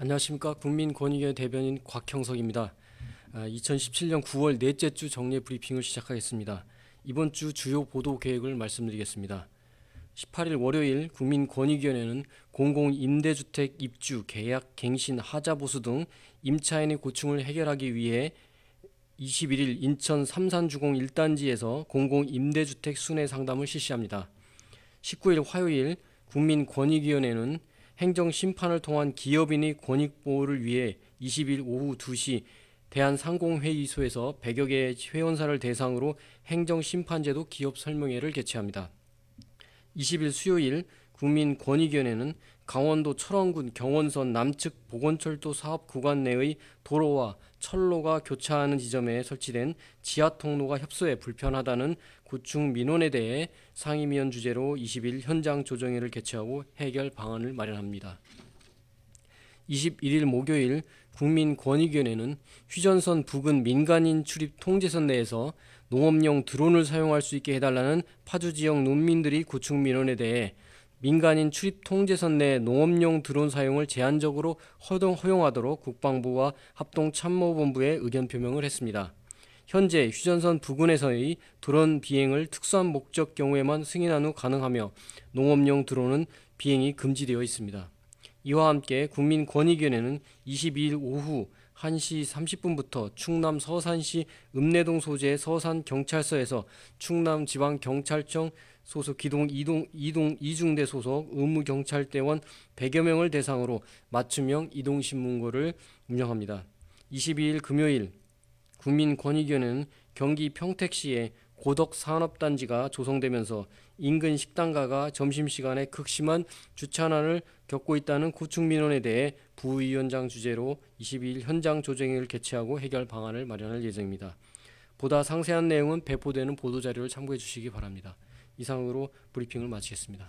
안녕하십니까 국민권익위원 대변인 곽형석입니다. 2017년 아, 9월 넷째 주 정례 브리핑을 시작하겠습니다. 이번 주 주요 보도 계획을 말씀드리겠습니다. 18일 월요일 국민권익위원회는 공공임대주택 입주, 계약, 갱신, 하자보수 등 임차인의 고충을 해결하기 위해 21일 인천 삼산주공 1단지에서 공공임대주택 순회 상담을 실시합니다. 19일 화요일 국민권익위원회는 행정 심판을 통한 기업인의 권익 보호를 위해 20일 오후 2시 대한상공회의소에서 100여 개의 회원사를 대상으로 행정심판제도 기업 설명회를 개최합니다. 20일 수요일 국민권익위원회는 강원도 철원군 경원선 남측 보건철도 사업 구간 내의 도로와 철로가 교차하는 지점에 설치된 지하 통로가 협소해 불편하다는 구충 민원에 대해 상임위원 주제로 20일 현장 조정회를 개최하고 해결 방안을 마련합니다. 21일 목요일 국민권익위원회는 휴전선 부근 민간인 출입 통제선 내에서 농업용 드론을 사용할 수 있게 해달라는 파주 지역 농민들이 구축 민원에 대해 민간인 출입 통제선 내 농업용 드론 사용을 제한적으로 허동 허용하도록 국방부와 합동참모본부에 의견 표명을 했습니다. 현재 휴전선 부근에서의 드론 비행을 특수한 목적 경우에만 승인한 후 가능하며 농업용 드론은 비행이 금지되어 있습니다. 이와 함께 국민권익위원회는 22일 오후 1시 30분부터 충남 서산시 읍내동 소재 서산경찰서에서 충남지방경찰청 소속 기동 이동 이동 이중대 소속 의무 경찰대원 100여 명을 대상으로 맞춤형 이동 신문고를 운영합니다. 22일 금요일 국민권익위원회는 경기 평택시의 고덕 산업단지가 조성되면서 인근 식당가가 점심시간에 극심한 주차난을 겪고 있다는 고충민원에 대해 부위원장 주재로 22일 현장 조정회를 개최하고 해결 방안을 마련할 예정입니다. 보다 상세한 내용은 배포되는 보도자료를 참고해 주시기 바랍니다. 이상으로 브리핑을 마치겠습니다.